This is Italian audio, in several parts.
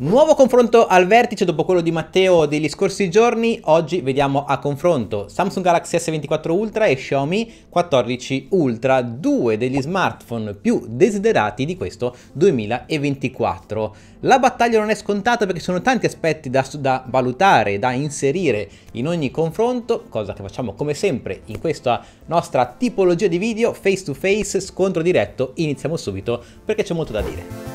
Nuovo confronto al vertice dopo quello di Matteo degli scorsi giorni, oggi vediamo a confronto Samsung Galaxy S24 Ultra e Xiaomi 14 Ultra, due degli smartphone più desiderati di questo 2024. La battaglia non è scontata perché sono tanti aspetti da, da valutare, da inserire in ogni confronto, cosa che facciamo come sempre in questa nostra tipologia di video, face to face, scontro diretto, iniziamo subito perché c'è molto da dire.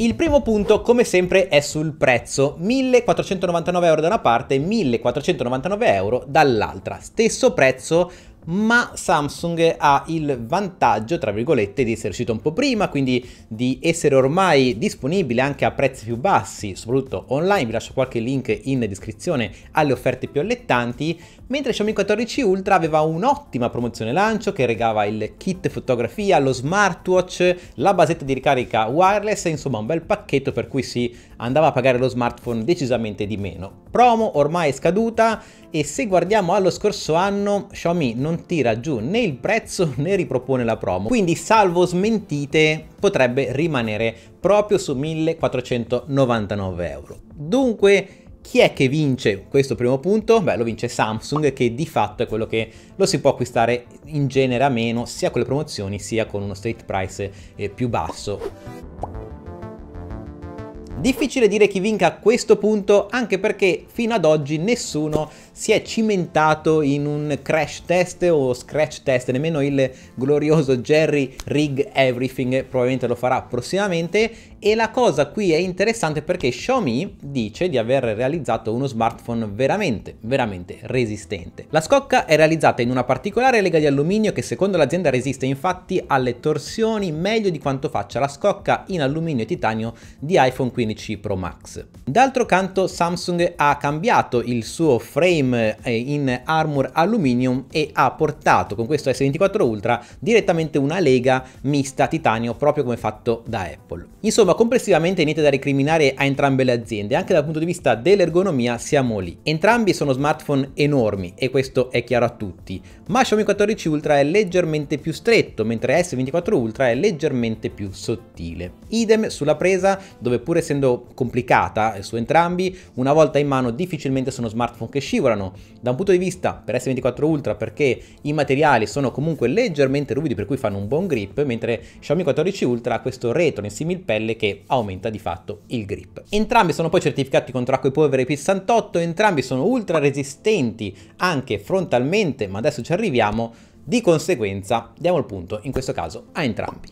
Il primo punto, come sempre, è sul prezzo, 1499 euro da una parte e 1499 euro dall'altra. Stesso prezzo ma Samsung ha il vantaggio, tra virgolette, di essere uscito un po' prima, quindi di essere ormai disponibile anche a prezzi più bassi, soprattutto online, vi lascio qualche link in descrizione alle offerte più allettanti, mentre Xiaomi 14 Ultra aveva un'ottima promozione lancio che regava il kit fotografia, lo smartwatch, la basetta di ricarica wireless, insomma un bel pacchetto per cui si andava a pagare lo smartphone decisamente di meno. Promo ormai è scaduta e se guardiamo allo scorso anno Xiaomi non tira giù né il prezzo né ripropone la promo, quindi salvo smentite potrebbe rimanere proprio su 1499 euro. Dunque chi è che vince questo primo punto? Beh, lo vince Samsung, che di fatto è quello che lo si può acquistare in genere a meno, sia con le promozioni, sia con uno state price eh, più basso. Difficile dire chi vinca a questo punto, anche perché fino ad oggi nessuno si è cimentato in un crash test o scratch test, nemmeno il glorioso Jerry Rig Everything probabilmente lo farà prossimamente e la cosa qui è interessante perché Xiaomi dice di aver realizzato uno smartphone veramente, veramente resistente. La scocca è realizzata in una particolare lega di alluminio che secondo l'azienda resiste infatti alle torsioni meglio di quanto faccia la scocca in alluminio e titanio di iPhone 15 Pro Max. D'altro canto Samsung ha cambiato il suo frame eh, in armor aluminium e ha portato con questo S24 Ultra direttamente una lega mista titanio proprio come fatto da Apple. Insomma Insomma, complessivamente niente da recriminare a entrambe le aziende, anche dal punto di vista dell'ergonomia siamo lì. Entrambi sono smartphone enormi e questo è chiaro a tutti, ma Xiaomi 14 Ultra è leggermente più stretto, mentre S24 Ultra è leggermente più sottile. Idem sulla presa, dove pur essendo complicata su entrambi, una volta in mano difficilmente sono smartphone che scivolano. Da un punto di vista per S24 Ultra perché i materiali sono comunque leggermente ruvidi per cui fanno un buon grip, mentre Xiaomi 14 Ultra ha questo retro in simil similpelle che aumenta di fatto il grip. Entrambi sono poi certificati contro acqua e polvere P68, entrambi sono ultra resistenti anche frontalmente, ma adesso ci arriviamo, di conseguenza diamo il punto in questo caso a entrambi.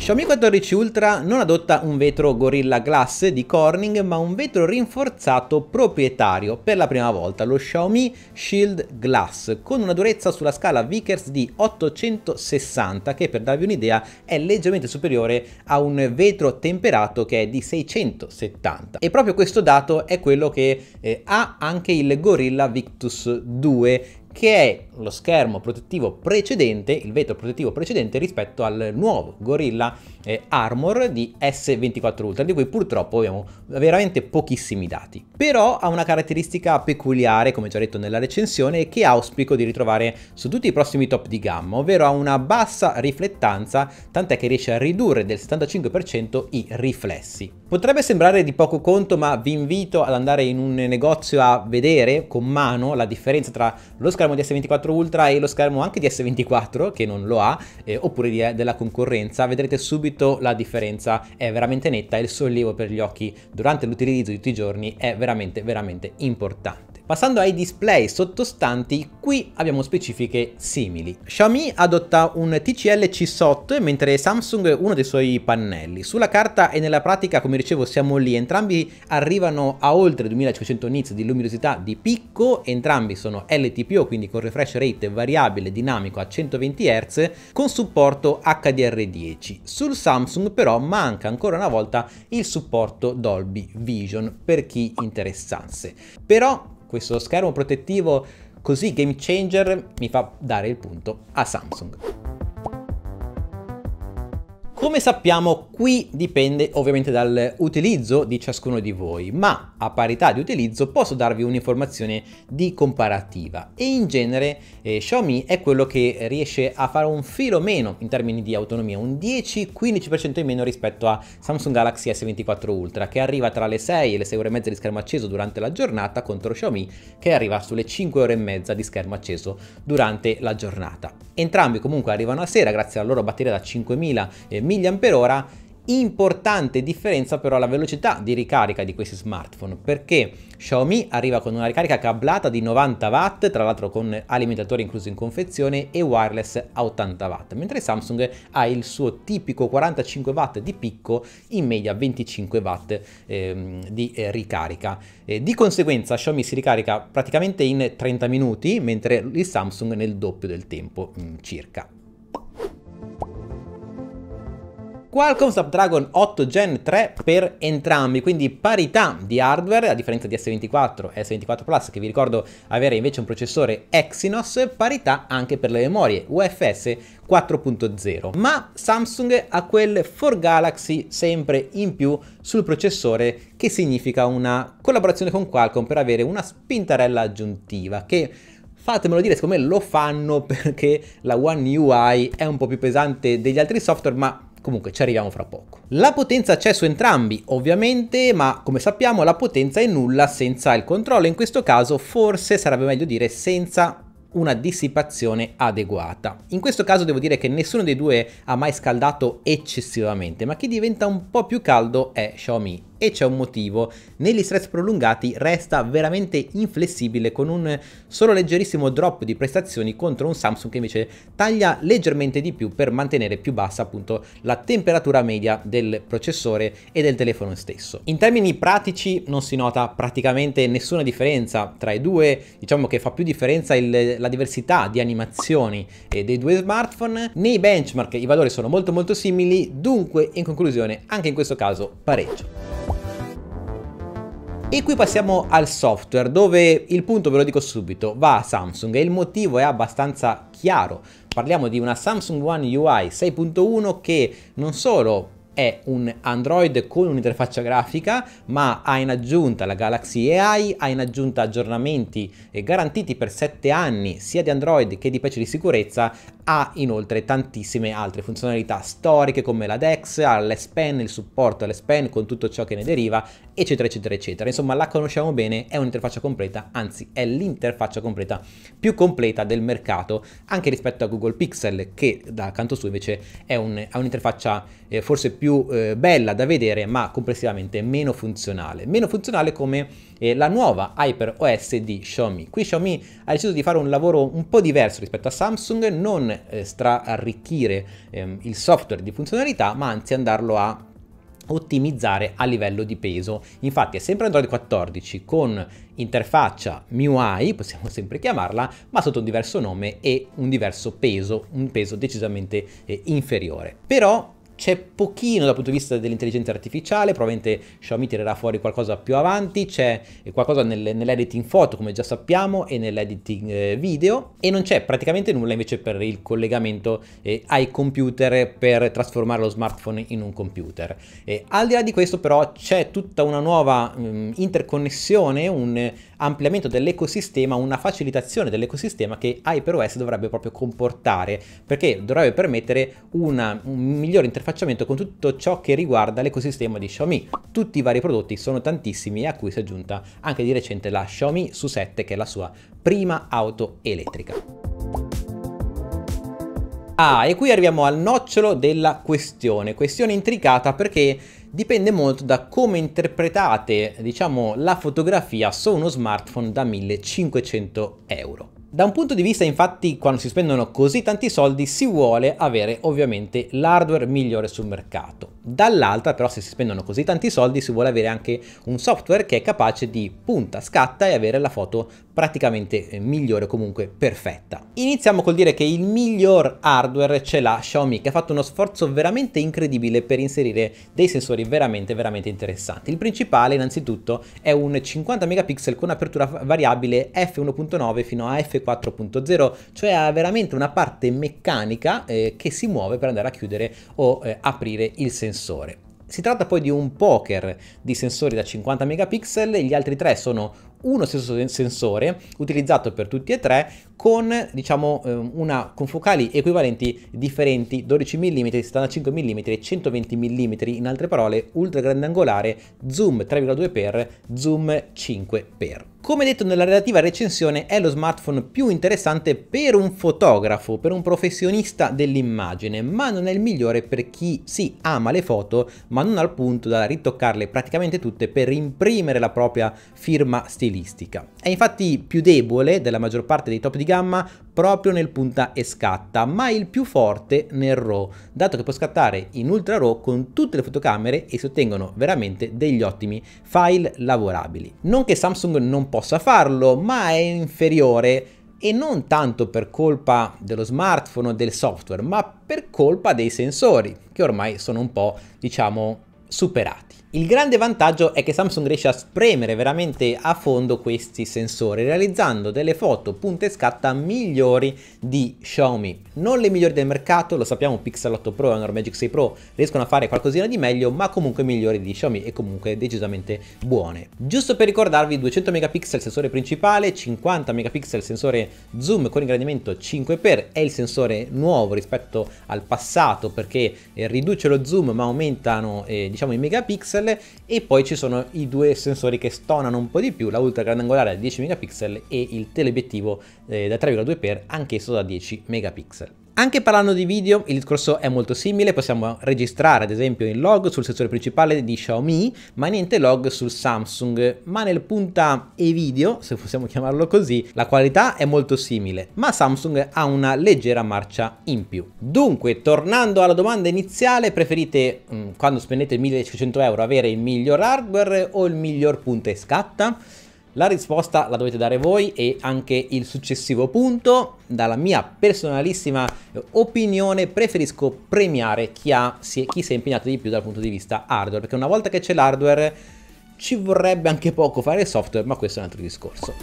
Xiaomi 14 Ultra non adotta un vetro Gorilla Glass di Corning ma un vetro rinforzato proprietario per la prima volta, lo Xiaomi Shield Glass con una durezza sulla scala Vickers di 860 che per darvi un'idea è leggermente superiore a un vetro temperato che è di 670 e proprio questo dato è quello che eh, ha anche il Gorilla Victus 2 che è lo schermo protettivo precedente, il vetro protettivo precedente rispetto al nuovo Gorilla eh, Armor di S24 Ultra, di cui purtroppo abbiamo veramente pochissimi dati. Però ha una caratteristica peculiare, come già detto nella recensione, che auspico di ritrovare su tutti i prossimi top di gamma, ovvero ha una bassa riflettanza, tant'è che riesce a ridurre del 75% i riflessi. Potrebbe sembrare di poco conto, ma vi invito ad andare in un negozio a vedere con mano la differenza tra lo schermo di S24 Ultra e lo schermo anche di S24, che non lo ha, eh, oppure di, eh, della concorrenza. Vedrete subito la differenza, è veramente netta e il sollievo per gli occhi durante l'utilizzo di tutti i giorni è veramente, veramente importante. Passando ai display sottostanti, qui abbiamo specifiche simili. Xiaomi adotta un TCL C8 mentre Samsung uno dei suoi pannelli. Sulla carta e nella pratica, come dicevo, siamo lì. Entrambi arrivano a oltre 2500 nits di luminosità di picco, entrambi sono LTPO, quindi con refresh rate variabile dinamico a 120 Hz, con supporto HDR10. Sul Samsung però manca ancora una volta il supporto Dolby Vision per chi interessasse. Però questo schermo protettivo così game changer mi fa dare il punto a Samsung. Come sappiamo qui dipende ovviamente dall'utilizzo di ciascuno di voi, ma a parità di utilizzo posso darvi un'informazione di comparativa e in genere eh, Xiaomi è quello che riesce a fare un filo meno in termini di autonomia, un 10-15% in meno rispetto a Samsung Galaxy S24 Ultra che arriva tra le 6 e le 6 ore e mezza di schermo acceso durante la giornata contro Xiaomi che arriva sulle 5 ore e mezza di schermo acceso durante la giornata. Entrambi comunque arrivano a sera grazie alla loro batteria da 5000 mAh eh, mAh, importante differenza però la velocità di ricarica di questi smartphone perché Xiaomi arriva con una ricarica cablata di 90 watt tra l'altro con alimentatore incluso in confezione e wireless a 80 watt mentre Samsung ha il suo tipico 45 watt di picco in media 25 watt ehm, di eh, ricarica e eh, di conseguenza Xiaomi si ricarica praticamente in 30 minuti mentre il Samsung nel doppio del tempo mh, mm, circa Qualcomm Snapdragon 8 Gen 3 per entrambi, quindi parità di hardware, a differenza di S24 e S24 Plus che vi ricordo avere invece un processore Exynos, parità anche per le memorie UFS 4.0, ma Samsung ha quel 4 Galaxy sempre in più sul processore che significa una collaborazione con Qualcomm per avere una spintarella aggiuntiva che fatemelo dire, secondo me lo fanno perché la One UI è un po' più pesante degli altri software, ma Comunque ci arriviamo fra poco. La potenza c'è su entrambi ovviamente ma come sappiamo la potenza è nulla senza il controllo in questo caso forse sarebbe meglio dire senza una dissipazione adeguata. In questo caso devo dire che nessuno dei due ha mai scaldato eccessivamente ma chi diventa un po' più caldo è Xiaomi e c'è un motivo, negli stress prolungati resta veramente inflessibile con un solo leggerissimo drop di prestazioni contro un Samsung che invece taglia leggermente di più per mantenere più bassa appunto la temperatura media del processore e del telefono stesso. In termini pratici non si nota praticamente nessuna differenza tra i due, diciamo che fa più differenza il, la diversità di animazioni dei due smartphone. Nei benchmark i valori sono molto molto simili, dunque in conclusione anche in questo caso pareggio. E qui passiamo al software dove il punto ve lo dico subito va a Samsung e il motivo è abbastanza chiaro. Parliamo di una Samsung One UI 6.1 che non solo è un Android con un'interfaccia grafica, ma ha in aggiunta la Galaxy AI, ha in aggiunta aggiornamenti garantiti per 7 anni sia di Android che di patch di sicurezza, ha inoltre tantissime altre funzionalità storiche come la DEX, ha l'S-Pen, il supporto all'S-Pen con tutto ciò che ne deriva, eccetera, eccetera, eccetera. Insomma, la conosciamo bene, è un'interfaccia completa, anzi è l'interfaccia completa più completa del mercato, anche rispetto a Google Pixel, che da canto suo invece è, un, è un'interfaccia eh, forse più eh, bella da vedere, ma complessivamente meno funzionale. Meno funzionale come eh, la nuova Hyper OS di Xiaomi. Qui Xiaomi ha deciso di fare un lavoro un po' diverso rispetto a Samsung, non non eh, strarricchire ehm, il software di funzionalità, ma anzi andarlo a ottimizzare a livello di peso. Infatti è sempre Android 14 con interfaccia MIUI, possiamo sempre chiamarla, ma sotto un diverso nome e un diverso peso, un peso decisamente eh, inferiore. Però c'è pochino dal punto di vista dell'intelligenza artificiale, probabilmente Xiaomi tirerà fuori qualcosa più avanti, c'è qualcosa nel, nell'editing foto come già sappiamo e nell'editing eh, video e non c'è praticamente nulla invece per il collegamento eh, ai computer per trasformare lo smartphone in un computer. E al di là di questo però c'è tutta una nuova mh, mm, interconnessione, un ampliamento dell'ecosistema, una facilitazione dell'ecosistema che HyperOS dovrebbe proprio comportare perché dovrebbe permettere una un migliore interfaccia interfacciamento con tutto ciò che riguarda l'ecosistema di Xiaomi. Tutti i vari prodotti sono tantissimi e a cui si è aggiunta anche di recente la Xiaomi Su 7 che è la sua prima auto elettrica. Ah, e qui arriviamo al nocciolo della questione, questione intricata perché dipende molto da come interpretate, diciamo, la fotografia su uno smartphone da 1500 euro. Da un punto di vista infatti quando si spendono così tanti soldi si vuole avere ovviamente l'hardware migliore sul mercato. Dall'altra però se si spendono così tanti soldi si vuole avere anche un software che è capace di punta, scatta e avere la foto praticamente eh, migliore comunque perfetta. Iniziamo col dire che il miglior hardware ce l'ha Xiaomi che ha fatto uno sforzo veramente incredibile per inserire dei sensori veramente veramente interessanti. Il principale innanzitutto è un 50 megapixel con apertura variabile f1.9 fino a f4.0 cioè ha veramente una parte meccanica eh, che si muove per andare a chiudere o eh, aprire il sensore. Si tratta poi di un poker di sensori da 50 megapixel, gli altri tre sono uno stesso sensore utilizzato per tutti e tre con diciamo ehm, una, con focali equivalenti differenti 12 mm, 75 mm e 120 mm in altre parole ultra grandangolare zoom 3,2x zoom 5x. Come detto nella relativa recensione è lo smartphone più interessante per un fotografo, per un professionista dell'immagine, ma non è il migliore per chi sì ama le foto ma non al punto da ritoccarle praticamente tutte per imprimere la propria firma stile stilistica. È infatti più debole della maggior parte dei top di gamma proprio nel punta e scatta, ma il più forte nel RAW, dato che può scattare in ultra RAW con tutte le fotocamere e si ottengono veramente degli ottimi file lavorabili. Non che Samsung non possa farlo, ma è inferiore e non tanto per colpa dello smartphone o del software, ma per colpa dei sensori, che ormai sono un po', diciamo, superati. Il grande vantaggio è che Samsung riesce a spremere veramente a fondo questi sensori, realizzando delle foto punte scatta migliori di Xiaomi. Non le migliori del mercato, lo sappiamo, Pixel 8 Pro e Honor Magic 6 Pro riescono a fare qualcosina di meglio, ma comunque migliori di Xiaomi e comunque decisamente buone. Giusto per ricordarvi, 200 megapixel sensore principale, 50 megapixel sensore zoom con ingrandimento 5x, è il sensore nuovo rispetto al passato perché eh, riduce lo zoom ma aumentano eh, diciamo i megapixel megapixel e poi ci sono i due sensori che stonano un po' di più, la ultra grandangolare da 10 megapixel e il teleobiettivo eh, da 3,2 x anch'esso da 10 megapixel. Anche parlando di video, il discorso è molto simile, possiamo registrare ad esempio il log sul sensore principale di Xiaomi, ma niente log sul Samsung, ma nel punta e video, se possiamo chiamarlo così, la qualità è molto simile, ma Samsung ha una leggera marcia in più. Dunque, tornando alla domanda iniziale, preferite mm, quando spendete 1500 euro avere il miglior hardware o il miglior punta e scatta? La risposta la dovete dare voi e anche il successivo punto. Dalla mia personalissima opinione preferisco premiare chi, ha, si, chi si è impegnato di più dal punto di vista hardware, perché una volta che c'è l'hardware ci vorrebbe anche poco fare il software, ma questo è un altro discorso.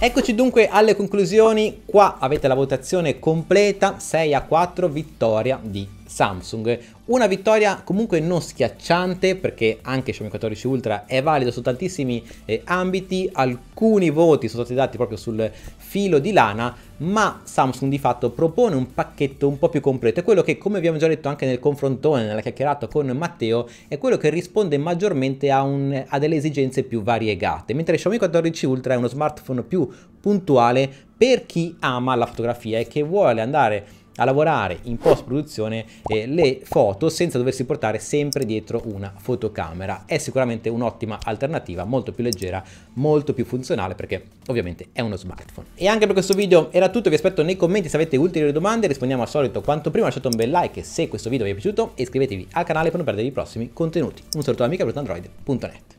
Eccoci dunque alle conclusioni, qua avete la votazione completa, 6 a 4 vittoria di Samsung. Una vittoria comunque non schiacciante perché anche Xiaomi 14 Ultra è valido su tantissimi eh, ambiti, alcuni voti sono stati dati proprio sul filo di lana, ma Samsung di fatto propone un pacchetto un po' più completo, è quello che come abbiamo già detto anche nel confrontone, nella chiacchierata con Matteo, è quello che risponde maggiormente a, un, a delle esigenze più variegate, mentre Xiaomi 14 Ultra è uno smartphone più puntuale per chi ama la fotografia e che vuole andare a lavorare in post produzione eh, le foto senza doversi portare sempre dietro una fotocamera. È sicuramente un'ottima alternativa, molto più leggera, molto più funzionale perché ovviamente è uno smartphone. E anche per questo video era tutto, vi aspetto nei commenti se avete ulteriori domande, rispondiamo al solito quanto prima, lasciate un bel like se questo video vi è piaciuto e iscrivetevi al canale per non perdere i prossimi contenuti. Un saluto da amica amica.android.net